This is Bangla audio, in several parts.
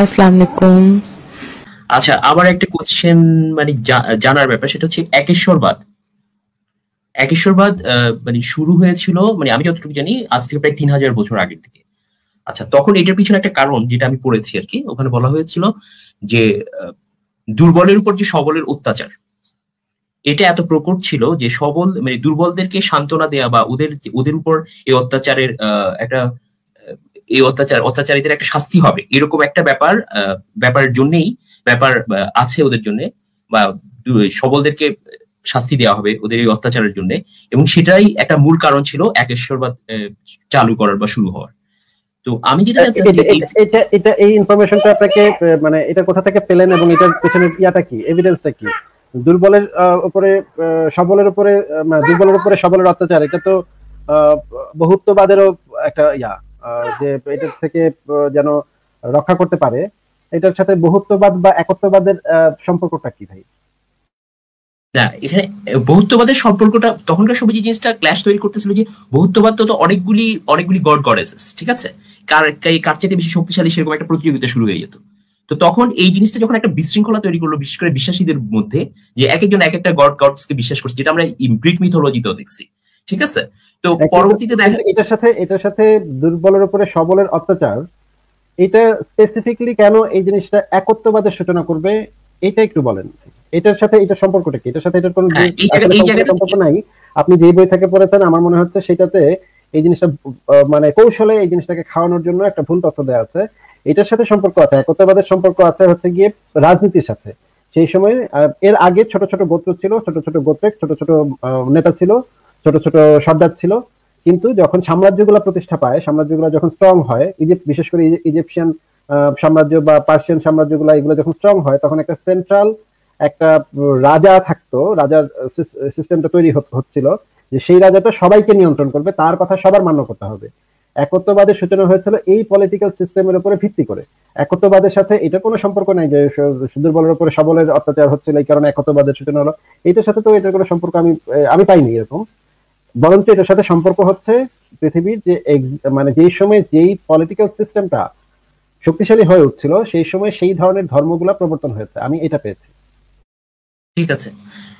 আসসালামু আলাইকুম আচ্ছা আবার একটা কোশ্চেন মানে জানার ব্যাপার সেটা হচ্ছে একেশ্বরবাদ একেশ্বরবাদ মানে শুরু হয়েছিল মানে আমি যতটুকু জানি আজ থেকে প্রায় তিন হাজার বছর আগের থেকে আচ্ছা তখন এটার পিছনে একটা কারণ যেটা আমি পড়েছি আর কি ওখানে বলা হয়েছিল যে দুর্বলের উপর যে সবলের অত্যাচার এটা এত প্রকট ছিল যে সবল মানে দুর্বলদেরকে সান্ত্বনা দেয়া বা ওদের ওদের উপর এই অত্যাচারের একটা এই অত্যাচার অত্যাচারীদের একটা শাস্তি হবে এরকম একটা ব্যাপার ব্যাপারের জন্যেই ব্যাপার আছে ওদের জন্য বা সবলদেরকে শাস্তি দেওয়া হবে ওদের এই অত্যাচারের জন্য এবং সেটাই একটা মূল কারণ ছিল একেশ্বরবাদ চালু করার বা শুরু হওয়ার তো আমি যেটা এটা এই ইনফরমেশনটা আপনাকে মানে এটা কোথা থেকে পেলেন এবং এটার পেছনের ইয়াটা কি এভিডেন্সটা কি দুর্বলের উপরে সবলের উপরে মানে দুর্বলের উপরে সবলের অত্যাচার এটা তো বহুত্ববাদেরও একটা ইয়া যে এটার থেকে যেন রক্ষা করতে পারে এটার সাথে বহুত্ববাদ বা একত্ববাদের সম্পর্কটা কি ভাই না এখানে বহুত্ববাদের সম্পর্কটা তখনকার সময় যে জিনিসটা ক্ল্যাশ তৈরি করতেছিল যে বহুত্ববাদ তো অনেকগুলি অনেকগুলি গড গডেসেস ঠিক আছে কার কার চাইতে বেশি শক্তিশালী সেরকম একটা প্রতিযোগিতা শুরু হয়ে যেত তো তখন এই জিনিসটা যখন একটা বিশৃঙ্খলা তৈরি করলো বিশেষ করে বিশ্বাসীদের মধ্যে যে এক একজন এক একটা গড গডসকে বিশ্বাস করছে যেটা আমরা গ্রিক মিথোলজিতেও দেখছি ঠিক আছে তো পরবর্তীতে দেখা এটার সাথে এটার সাথে দুর্বলের উপরে সবলের অত্যাচার এটা স্পেসিফিকলি কেন এই জিনিসটা একত্ববাদের সূচনা করবে এটা একটু বলেন এটার সাথে এটা সম্পর্কটা কি এটার সাথে এটার কোনো হ্যাঁ, সম্পর্ক নাই আপনি যে বই থেকে পড়েছেন আমার মনে হচ্ছে সেটাতে এই জিনিসটা মানে কৌশলে এই জিনিসটাকে খাওয়ানোর জন্য একটা ভুল তথ্য দেওয়া আছে এটার সাথে সম্পর্ক আছে একত্ববাদের সম্পর্ক আছে হচ্ছে গিয়ে রাজনীতির সাথে সেই সময় এর আগে ছোট ছোট গোত্র ছিল ছোট ছোট গোত্রে ছোট ছোট নেতা ছিল ছোট ছোট সর্দার ছিল কিন্তু যখন সাম্রাজ্যগুলো প্রতিষ্ঠা পায় সাম্রাজ্যগুলো যখন স্ট্রং হয় ইজিপ্ট বিশেষ করে ইজিপশিয়ান সাম্রাজ্য বা পার্সিয়ান সাম্রাজ্যগুলো এগুলো যখন স্ট্রং হয় তখন একটা সেন্ট্রাল একটা রাজা থাকতো রাজার সিস্টেমটা তৈরি হচ্ছিল যে সেই রাজাটা সবাইকে নিয়ন্ত্রণ করবে তার কথা সবার মান্য করতে হবে একত্ববাদের সূচনা হয়েছিল এই পলিটিক্যাল সিস্টেমের উপরে ভিত্তি করে একত্ববাদের সাথে এটা কোনো সম্পর্ক নাই যে দুর্বলের উপরে সবলের অত্যাচার হচ্ছিল এই কারণে একত্ববাদের সূচনা হলো এইটার সাথে তো এটার কোনো সম্পর্ক আমি আমি পাইনি এরকম বরঞ্চ এটার সাথে সম্পর্ক হচ্ছে পৃথিবীর যে মানে যেই সময় যেই পলিটিক্যাল সিস্টেমটা শক্তিশালী হয়ে উঠছিল সেই সময় সেই ধরনের ধর্মগুলা প্রবর্তন হয়েছে আমি এটা পেয়েছি ঠিক আছে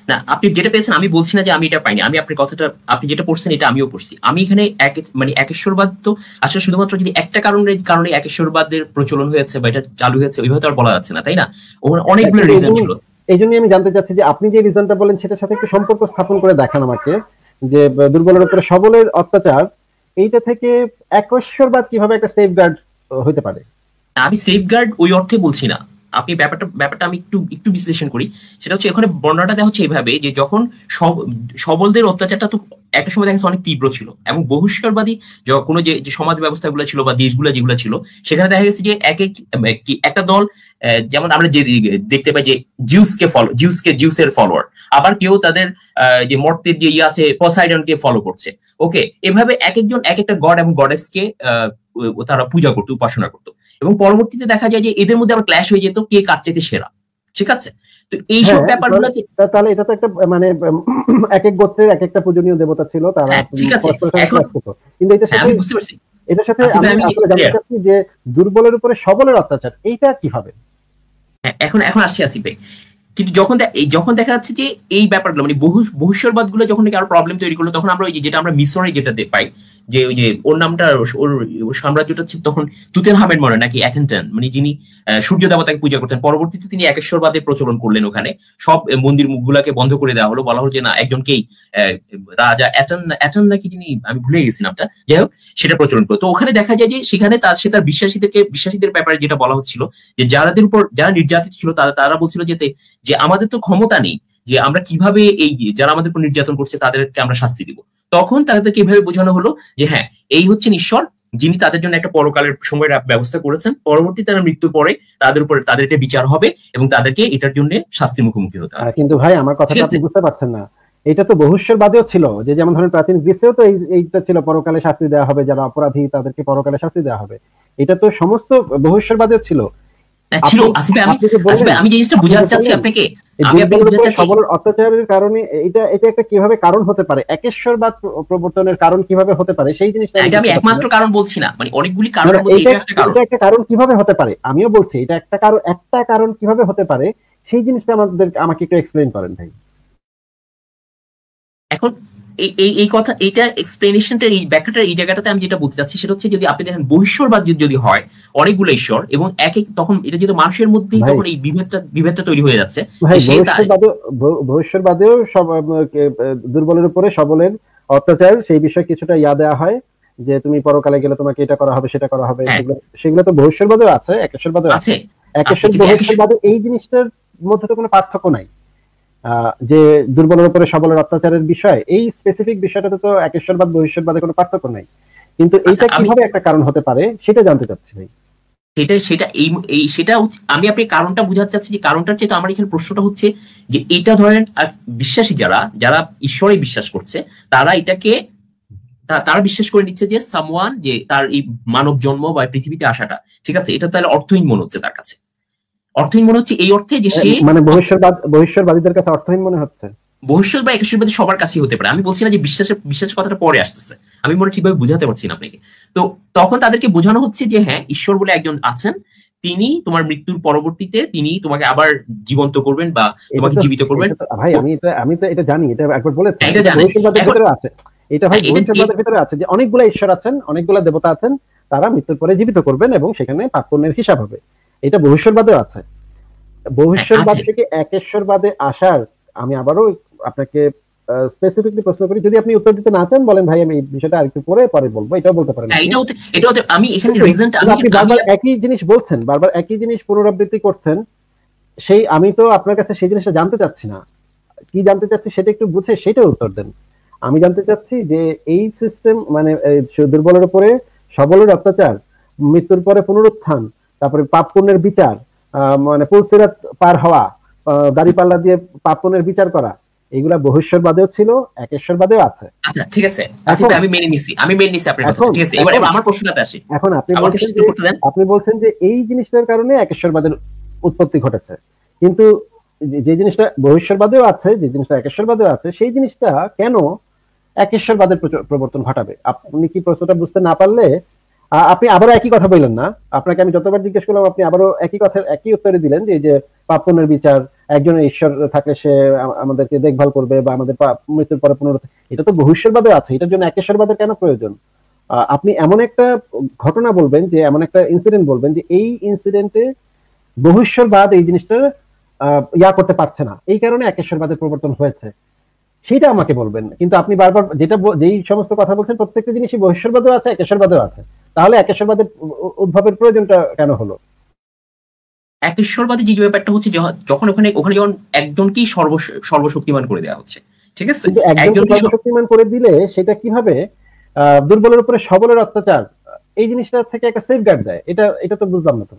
না আপনি যেটা পেয়েছেন আমি বলছি না যে আমি এটা পাইনি আমি আপনি কথাটা আপনি যেটা পড়ছেন এটা আমিও পড়ছি আমি এখানে এক মানে একেশ্বরবাদ তো আসলে শুধুমাত্র যদি একটা কারণে কারণে একেশ্বরবাদের প্রচলন হয়েছে বা এটা চালু হয়েছে ওইভাবে তো আর বলা যাচ্ছে না তাই না ওখানে অনেকগুলো রিজন ছিল এই জন্যই আমি জানতে চাচ্ছি যে আপনি যে রিজনটা বলেন সেটার সাথে একটু সম্পর্ক স্থাপন করে দেখান আমাকে যে দুর্বলের উপরে সবলের অত্যাচার এইটা থেকে একশ্বরবাদ কিভাবে একটা সেফগার্ড হতে পারে আমি সেফগার্ড ওই অর্থে বলছি না আপনি ব্যাপারটা ব্যাপারটা আমি একটু একটু বিশ্লেষণ করি সেটা হচ্ছে এখানে বর্ণনাটা দেওয়া হচ্ছে এইভাবে যে যখন সবলদের অত্যাচারটা তো একটা সময় দেখা অনেক তীব্র ছিল এবং বহুশ্বরবাদী কোনো যে সমাজ ব্যবস্থাগুলো ছিল বা দেশগুলো যেগুলো ছিল সেখানে দেখা গেছে যে এক এক একটা দল যেমন আমরা যে দেখতে পাই যে জিউসকে ফলো জিউসকে জিউসের ফলোয়ার আবার কেউ তাদের যে মর্তের যে ইয়ে আছে পসাইডনকে ফলো করছে ওকে এভাবে এক একজন এক একটা গড এবং গডেসকে তারা পূজা করতো উপাসনা করতো এবং পরবর্তীতে দেখা যায় যে এদের মধ্যে আবার ক্ল্যাশ হয়ে যেত কে কার চাইতে সেরা ঠিক আছে তো এইসব হ্যাঁ, ব্যাপারগুলো তাহলে এটা তো একটা মানে এক এক গোত্রের এক একটা পূজনীয় দেবতা ছিল তারা হ্যাঁ, ঠিক আছে কিন্তু এটা বুঝতে পারছি এটার সাথে আমি আসলে জানতে চাচ্ছি যে দুর্বলের উপরে সবলের অত্যাচার এইটা কিভাবে হ্যাঁ এখন এখন আসছি আসি ভাই কিন্তু যখন যখন দেখা যাচ্ছে যে এই ব্যাপারগুলো মানে বহু গুলো যখন আরো প্রবলেম তৈরি করলো তখন আমরা ওই যেটা আমরা মিশ্রণে যেটা পাই যে ওই যে ওর নামটা ওর সাম্রাজ্যটা হচ্ছে তখন তুতেন হামেন মনে নাকি অ্যাকেন্টন মানে যিনি সূর্য দেবতাকে পূজা করতেন পরবর্তীতে তিনি একেশ্বরবাদের প্রচলন করলেন ওখানে সব মন্দির গুলাকে বন্ধ করে দেওয়া হলো বলা হলো যে না একজনকেই রাজা অ্যাটন অ্যাটন নাকি যিনি আমি ভুলে গেছি নামটা যাই হোক সেটা প্রচলন করতো তো ওখানে দেখা যায় যে সেখানে তার সে তার বিশ্বাসীদেরকে বিশ্বাসীদের ব্যাপারে যেটা বলা হচ্ছিল যে যারাদের উপর যারা নির্যাতিত ছিল তারা তারা বলছিল যে আমাদের তো ক্ষমতা নেই যে আমরা কিভাবে এই যারা আমাদের উপর নির্যাতন করছে তাদেরকে আমরা শাস্তি দিব তখন তাদেরকে এভাবে বোঝানো হলো যে হ্যাঁ এই হচ্ছেন ঈশ্বর যিনি তাদের জন্য একটা পরকালের সময়ের ব্যবস্থা করেছেন পরবর্তী তারা মৃত্যুর পরে তাদের উপরে তাদের এটা বিচার হবে এবং তাদেরকে এটার জন্য শাস্তির মুখোমুখি হতে হবে কিন্তু ভাই আমার কথাটা বুঝতে পারছেন না এটা তো বহুশ্বরবাদেও ছিল যে যেমন ধরেন প্রাচীন গ্রীষ্মেও তো এইটা ছিল পরকালে শাস্তি দেওয়া হবে যারা অপরাধী তাদেরকে পরকালে শাস্তি দেওয়া হবে এটা তো সমস্ত বহুশ্বরবাদেও ছিল হ্যাঁ, প্রবর্তনের কারণ কিভাবে হতে পারে সেই জিনিসটা এটা আমি একমাত্র কারণ বলছি না মানে মানে একটা কারণ কিভাবে হতে পারে আমিও বলছি এটা একটা কারণ একটা কারণ কিভাবে হতে পারে সেই জিনিসটা আমাদের আমাকে একটু এক্সপ্লেইন করেন ভাই এখন এই এই কথা এটা এক্সপ্লেনেশনটা এই ব্যাখ্যাটা এই জায়গাটাতে আমি যেটা বলতে চাচ্ছি সেটা হচ্ছে যদি আপনি দেখেন বহিশ্বরবাদ যদি হয় অনেকগুলো ঈশ্বর এবং এক এক তখন এটা যেটা মানুষের মধ্যেই তখন এই বিভেদটা বিভেদটা তৈরি হয়ে যাচ্ছে ভবিষ্যৎবাদেও সব দুর্বলের উপরে সবলের অত্যাচার সেই বিষয়ে কিছুটা ইয়া দেওয়া হয় যে তুমি পরকালে গেলে তোমাকে এটা করা হবে সেটা করা হবে হ্যাঁ। সেগুলো তো ভবিষ্যৎবাদেও আছে একেশ্বরবাদেও আছে একেশ্বর এই জিনিসটার মধ্যে তো কোনো পার্থক্য নাই যে দুর্বলের উপরে সবলের অত্যাচারের বিষয় এই স্পেসিফিক বিষয়টাতে তো একেশ্বরবাদ বহিষ্যবাদে কোনো পার্থক্য নাই কিন্তু আচ্ছা, এইটা কিভাবে একটা কারণ হতে পারে সেটা জানতে চাচ্ছি ভাই সেটা সেটা এই এই সেটা আমি আপনি কারণটা বুঝাতে চাচ্ছি যে কারণটা হচ্ছে আমার এখানে প্রশ্নটা হচ্ছে যে এটা ধরেন আর বিশ্বাসী যারা যারা ঈশ্বরে বিশ্বাস করছে তারা এটাকে তারা বিশ্বাস করে নিচ্ছে যে সামওয়ান যে তার এই মানব জন্ম বা পৃথিবীতে আসাটা ঠিক আছে এটা তাহলে অর্থহীন মনে হচ্ছে তার কাছে অর্থহীন মনে হচ্ছে এই অর্থে যে সে মানে ভবিষ্যৎবাদ ভবিষ্যৎবাদীদের কাছে অর্থহীন মনে হচ্ছে ভবিষ্যৎ বা সবার কাছেই হতে পারে আমি বলছি না যে বিশ্বাসের বিশ্বাস কথাটা পরে আসতেছে আমি মনে ঠিকভাবে বুঝাতে পারছি না আপনাকে তো তখন তাদেরকে বোঝানো হচ্ছে যে হ্যাঁ ঈশ্বর বলে একজন আছেন তিনি তোমার মৃত্যুর পরবর্তীতে তিনি তোমাকে আবার জীবন্ত করবেন বা তোমাকে জীবিত করবেন ভাই আমি এটা আমি তো এটা জানি এটা একবার বলে হ্যাঁ, এটা জানি আছে এটা ভাই হ্যাঁ, ভবিষ্যৎবাদের ভিতরে আছে যে অনেকগুলা ঈশ্বর আছেন অনেকগুলা দেবতা আছেন তারা মৃত্যুর পরে জীবিত করবেন এবং সেখানে পাপ পুণ্যের হিসাব হবে এটা ভবিষ্যৎবাদেও আছে ভবিষ্যৎবাদ থেকে একেশ্বরবাদে আসার আমি আবারও আপনাকে স্পেসিফিকলি প্রশ্ন করি যদি আপনি উত্তর দিতে না চান বলেন ভাই আমি এই বিষয়টা আরেকটু পরে পরে বলবো এটাও বলতে পারেন হ্যাঁ, এটা আমি এখানে রিজনটা আপনি বারবার একই জিনিস বলছেন বারবার একই জিনিস পুনরাবৃত্তি করছেন সেই আমি তো আপনার কাছে সেই জিনিসটা জানতে চাচ্ছি না কি জানতে চাচ্ছি সেটা একটু বুঝে সেটা উত্তর দেন আমি জানতে চাচ্ছি যে এই সিস্টেম মানে দুর্বলের উপরে সবলের অত্যাচার মৃত্যুর পরে পুনরুত্থান তারপরে পাপপুণ্যের বিচার মানে পুলসিরাত পার হওয়া দাঁড়িপাল্লা দিয়ে পাপপুণ্যের বিচার করা এগুলা বাদেও ছিল একেশ্বরবাদেও আছে আচ্ছা ঠিক আছে আসিফ আমি মেনে নিছি আমি মেনে নিছি আপনার কথা ঠিক আছে এবার আমার প্রশ্নটা আসি এখন আপনি বলছেন আপনি বলছেন যে এই জিনিসটার কারণে একেশ্বর বাদের উৎপত্তি ঘটেছে কিন্তু যে জিনিসটা বহুশ্বরবাদেও আছে যে জিনিসটা একেশ্বরবাদেও আছে সেই জিনিসটা কেন একেশ্বর বাদের প্রবর্তন ঘটাবে আপনি কি প্রশ্নটা বুঝতে না পারলে আপনি আবারও একই কথা বললেন না আপনাকে আমি যতবার জিজ্ঞেস করলাম আপনি আবারও একই কথা একই উত্তরে দিলেন যে যে পাপনের বিচার একজনের ঈশ্বর থাকলে সে আমাদেরকে দেখভাল করবে বা আমাদের মৃত্যুর পরে পুনর এটা তো ভবিষ্যৎবাদে আছে এটার জন্য একেশ্বরবাদের কেন প্রয়োজন আপনি এমন একটা ঘটনা বলবেন যে এমন একটা ইনসিডেন্ট বলবেন যে এই ইনসিডেন্টে ভবিষ্যৎবাদ এই জিনিসটা ইয়া করতে পারছে না এই কারণে একেশ্বরবাদের প্রবর্তন হয়েছে সেটা আমাকে বলবেন কিন্তু আপনি বারবার যেটা যেই সমস্ত কথা বলছেন প্রত্যেকটা জিনিসই ভবিষ্যৎবাদও আছে একেশ্বরবাদও আছে তাহলে একেশ্বরবাদের উদ্ভাবের প্রয়োজনটা কেন হলো একেশ্বরবাদী যে ব্যাপারটা হচ্ছে যখন ওখানে ওখানে যখন একজনকেই সর্ব সর্বশক্তিমান করে দেওয়া হচ্ছে ঠিক আছে একজনকে সর্বশক্তিমান করে দিলে সেটা কিভাবে দুর্বলের উপরে সবলের অত্যাচার এই জিনিসটা থেকে একটা সেফগার্ড দেয় এটা এটা তো বুঝলাম না তো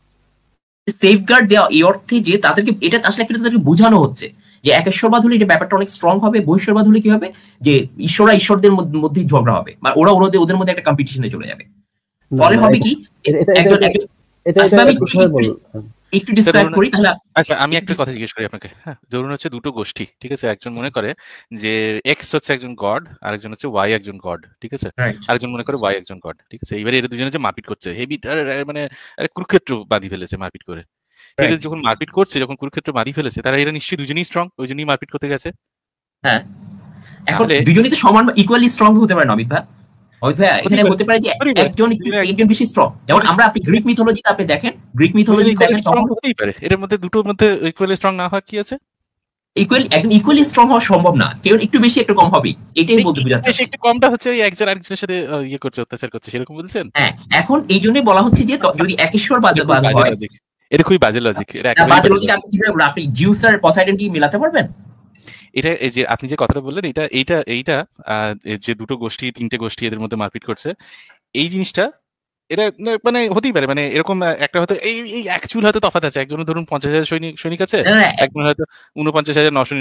সেফগার্ড দেওয়া এই অর্থে যে তাদেরকে এটা আসলে একটা তাদেরকে বোঝানো হচ্ছে যে একেশ্বরবাদ হলে এটা ব্যাপারটা অনেক স্ট্রং হবে বহিষ্বরবাদ হলে কি হবে যে ঈশ্বরা ঈশ্বরদের মধ্যে ঝগড়া হবে বা ওরা ওদের ওদের মধ্যে একটা কম্পিটিশনে চলে যাবে ফলে হবে কি একটু ডিসক্রাইব হ্যাঁ। মানে- করি তাহলে আচ্ছা আমি একটা কথা জিজ্ঞেস করি আপনাকে হ্যাঁ ধরুন হচ্ছে দুটো গোষ্ঠী ঠিক আছে একজন মনে করে যে এক্স হচ্ছে একজন গড আর একজন হচ্ছে ওয়াই একজন গড ঠিক আছে আরেকজন মনে করে ওয়াই একজন গড ঠিক আছে এবারে এরা দুজনে যে মারপিট করছে হেভি মানে কুরুক্ষেত্র বাঁধি ফেলেছে মারপিট করে এদের যখন মারপিট করছে যখন কুরুক্ষেত্র বাঁধি ফেলেছে তারা এরা নিশ্চয়ই দুজনেই স্ট্রং ওই জন্যই মারপিট করতে গেছে হ্যাঁ এখন দুজনেই তো সমান ইকুয়ালি স্ট্রং হতে পারে না অমিত ভাই হ্যাঁ, এখানে হতে পারে যে একজন একজন বেশি স্ট্রং যেমন আমরা আপনি গ্রিক মিথোলজিতে আপনি দেখেন গ্রিক মিথোলজি দেখেন এর মধ্যে দুটোর মধ্যে ইকুয়ালি স্ট্রং না হয় কি আছে ইকুয়াল একদম ইকুয়ালি স্ট্রং হওয়া সম্ভব না কেউ একটু বেশি একটু কম হবে এটাই বলতে বোঝাচ্ছে একটু কমটা হচ্ছে ওই একজন আরেকজনের সাথে ইয়ে করছে অত্যাচার করছে সেরকম বলছেন হ্যাঁ এখন এই জন্যই বলা হচ্ছে যে হ্যাঁ। যদি একেশ্বরবাদ হয় এটা খুবই বাজে লজিক বাজে লজিক আপনি জিউস আর পসাইডন কি মিলাতে পারবেন এটা এই যে আপনি যে কথাটা বললেন এটা এইটা এইটা যে দুটো গোষ্ঠী তিনটে গোষ্ঠী এদের মধ্যে মারপিট করছে এই জিনিসটা এটা মানে হতেই পারে মানে এরকম একটা হয়তো এই এই অ্যাকচুয়াল হয়তো তফাত আছে ধরুন পঞ্চাশ হাজার সৈনিক সৈনিক আছে হ্যাঁ, হ্যাঁ। একজন হয়তো উনপঞ্চাশ হাজার নশো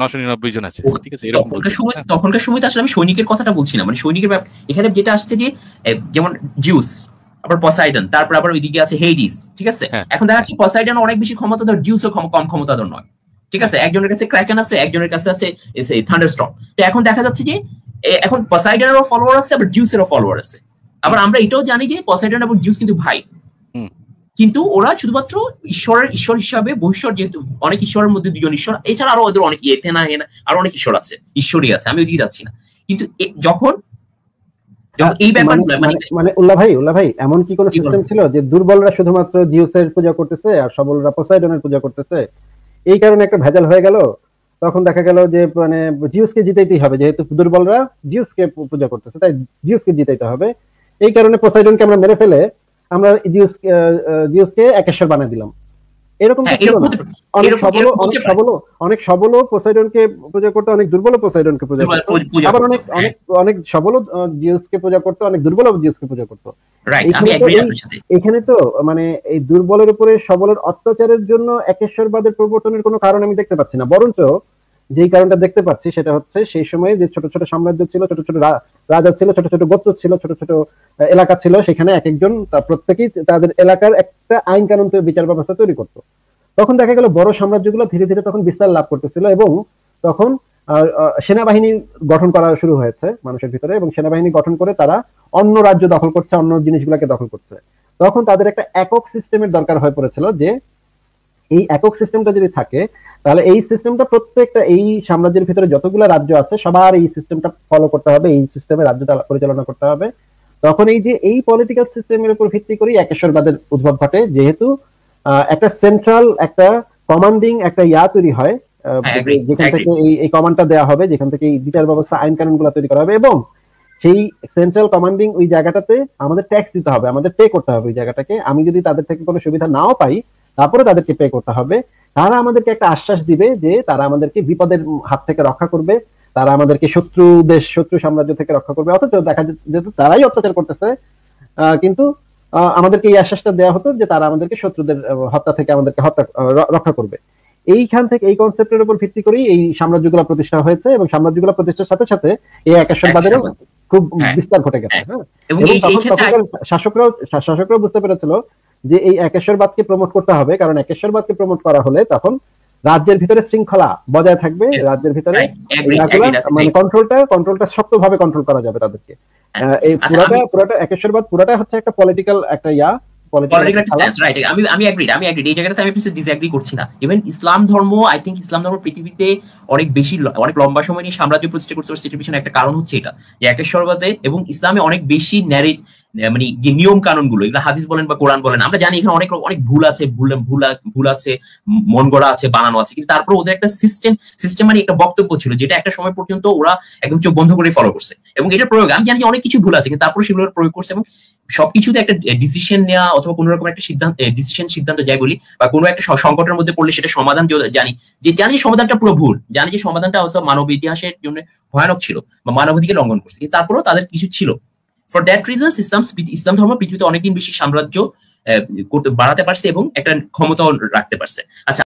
নশো নিরানব্বই জন আছে ঠিক আছে এরকম সময় হ্যাঁ। তখনকার সময় তো আসলে আমি সৈনিকের কথাটা বলছি না মানে সৈনিকের এখানে যেটা আসছে যে যেমন জিউস আবার পসাইডন তারপর আবার ওইদিকে আছে হেডিস ঠিক আছে এখন দেখা যাচ্ছে পসাইডন অনেক বেশি ক্ষমতাধর জিউসও কম ক্ষমতাধর নয় ঠিক আছে একজনের কাছে ক্র্যাকেন আছে একজনের কাছে আছে এসে থান্ডারস্টর্ম তো এখন দেখা যাচ্ছে যে এখন পসাইডনেরও ফলোয়ার আছে আবার জিউসেরও ফলোয়ার আছে আবার আমরা এটাও জানি যে পসাইডন এবং জিউস কিন্তু ভাই কিন্তু ওরা শুধুমাত্র ঈশ্বরের ঈশ্বর হিসাবে বহিশ্বর যেহেতু অনেক ঈশ্বরের মধ্যে দুজন ঈশ্বর এছাড়া আরো ওদের অনেক এথেনা হেনা আরো অনেক ঈশ্বর আছে ঈশ্বরই আছে আমি ওদিকে যাচ্ছি না কিন্তু যখন এই মানে, মানে, মানে-, মানে উল্লা ভাই উল্লা ভাই এমন কি কোনো সিস্টেম ছিল যে দুর্বলরা শুধুমাত্র জিউসের পূজা করতেছে আর সবলরা পসাইডনের পূজা করতেছে এই কারণে একটা ভেজাল হয়ে গেল তখন দেখা গেল যে মানে জিউসকে জিতাইতেই হবে যেহেতু দুর্বলরা জিউসকে পূজা করতেছে তাই জিউসকে জিতাইতে হবে এই কারণে পোসাইডনকে আমরা মেরে ফেলে আমরা জিউস জিউসকে একেশ্বর বানিয়ে দিলাম হ্যাঁ, এরকম অনেক সবল অনেক সবল পোসাইডনকে পূজা করতে অনেক দুর্বল পোসাইডনকে পূজা করতো আবার অনেক হ্যাঁ। অনেক অনেক সবল জিউসকে পূজা করতো অনেক দুর্বল জিউসকে পূজা করতো এখানে তো মানে এই দুর্বলের উপরে সবলের অত্যাচারের জন্য একেশ্বরবাদের প্রবর্তনের কোনো কারণ আমি দেখতে পাচ্ছি না বরঞ্চ যেই কারণটা দেখতে পাচ্ছি সেটা হচ্ছে সেই সময়ে যে ছোট ছোট সাম্রাজ্য ছিল ছোট ছোট রাজা ছিল ছোট ছোট গোত্র ছিল ছোট ছোট এলাকা ছিল সেখানে এক একজন প্রত্যেকেই তাদের এলাকার একটা আইন কানুন বিচার ব্যবস্থা তৈরি করত তখন দেখা গেল বড় সাম্রাজ্যগুলো ধীরে ধীরে তখন বিস্তার লাভ করতেছিল এবং তখন সেনাবাহিনী গঠন করা শুরু হয়েছে মানুষের ভিতরে এবং সেনাবাহিনী গঠন করে তারা অন্য রাজ্য দখল করছে অন্য জিনিসগুলোকে দখল করছে তখন তাদের একটা একক সিস্টেমের দরকার হয়ে পড়েছিল যে এই একক সিস্টেমটা যদি থাকে তাহলে এই সিস্টেমটা প্রত্যেকটা এই সাম্রাজ্যের ভিতরে যতগুলো রাজ্য আছে সবার এই সিস্টেমটা ফলো করতে হবে এই সিস্টেমে রাজ্যটা পরিচালনা করতে হবে তখন এই যে এই পলিটিক্যাল সিস্টেমের উপর ভিত্তি করে একেশ্বরবাদের উদ্ভব ঘটে যেহেতু একটা সেন্ট্রাল একটা কমান্ডিং একটা ইয়া তৈরি হয় হ্যাঁ, যেখান থেকে এই এই কমান্ডটা দেওয়া হবে যেখান থেকে এই বিচার ব্যবস্থা আইন কানুন গুলো তৈরি করা হবে এবং সেই সেন্ট্রাল কমান্ডিং ওই জায়গাটাতে আমাদের ট্যাক্স দিতে হবে আমাদের পে করতে হবে ওই জায়গাটাকে আমি যদি তাদের থেকে কোনো সুবিধা নাও পাই তারপরে তাদেরকে পে করতে হবে তারা আমাদেরকে একটা আশ্বাস দিবে যে তারা আমাদেরকে বিপদের হাত থেকে রক্ষা করবে তারা আমাদেরকে শত্রু দেশ শত্রু সাম্রাজ্য থেকে রক্ষা করবে অথচ দেখা যেত তারাই অত্যাচার করতেছে কিন্তু আমাদেরকে এই আশ্বাসটা দেওয়া হতো যে তারা আমাদেরকে শত্রুদের হত্যা থেকে আমাদেরকে হত্যা রক্ষা করবে এইখান থেকে এই কনসেপ্টের উপর ভিত্তি করেই এই সাম্রাজ্যগুলো প্রতিষ্ঠা হয়েছে এবং সাম্রাজ্যগুলো প্রতিষ্ঠার সাথে সাথে এই একাশ্বরবাদেরও খুব হ্যাঁ। বিস্তার ঘটে গেছে হ্যাঁ, হ্যাঁ। এবং শাসকরাও শাসকরাও বুঝতে পেরেছিল যে এই একেশ্বরবাদকে প্রমোট করতে হবে কারণ একেশ্বরবাদকে প্রমোট করা হলে তখন রাজ্যের ভিতরে শৃঙ্খলা বজায় থাকবে রাজ্যের ভিতরে মানে কন্ট্রোলটা কন্ট্রোলটা শক্তভাবে কন্ট্রোল করা যাবে তাদেরকে হ্যাঁ, এই আচ্ছা, পুরাটা পুরাটা একেশ্বরবাদ পুরাটা হচ্ছে একটা পলিটিক্যাল একটা ইয়া ইসলাম ধর্ম আই থিঙ্ক ইসলাম ধর্ম পৃথিবীতে অনেক বেশি অনেক লম্বা সময় নিয়ে সাম্রাজ্য প্রতিষ্ঠা করছে সেটার পিছনে একটা কারণ হচ্ছে এটা যে একেশ্বরবাদে এবং ইসলামে অনেক বেশি ন্যারে মানে যে নিয়ম কানুন গুলো এগুলো হাদিস বলেন বা কোরআন বলেন আমরা জানি এখানে অনেক অনেক ভুল আছে ভুল ভুল আছে মন গড়া আছে বানানো আছে কিন্তু তারপর ওদের একটা সিস্টেম সিস্টেম মানে একটা বক্তব্য ছিল যেটা একটা সময় পর্যন্ত ওরা একদম চোখ বন্ধ করে ফলো করছে এবং এটার প্রয়োগ আমি জানি অনেক কিছু ভুল আছে কিন্তু তারপরে সেগুলো প্রয়োগ করছে এবং সবকিছুতে একটা ডিসিশন নেওয়া অথবা কোন রকম একটা সিদ্ধান্ত ডিসিশন সিদ্ধান্ত যাই বলি বা কোনো একটা সংকটের মধ্যে পড়লে সেটা সমাধান জানি যে জানি সমাধানটা পুরো ভুল জানি যে সমাধানটা মানব ইতিহাসের জন্য ভয়ানক ছিল বা মানবাধিকার লঙ্ঘন করছে কিন্তু তারপরেও তাদের কিছু ছিল for that reason Islam Islam ধর্ম পৃথিবীতে অনেকদিন বেশি সাম্রাজ্য বাড়াতে পারছে এবং একটা ক্ষমতাও রাখতে পারছে আচ্ছা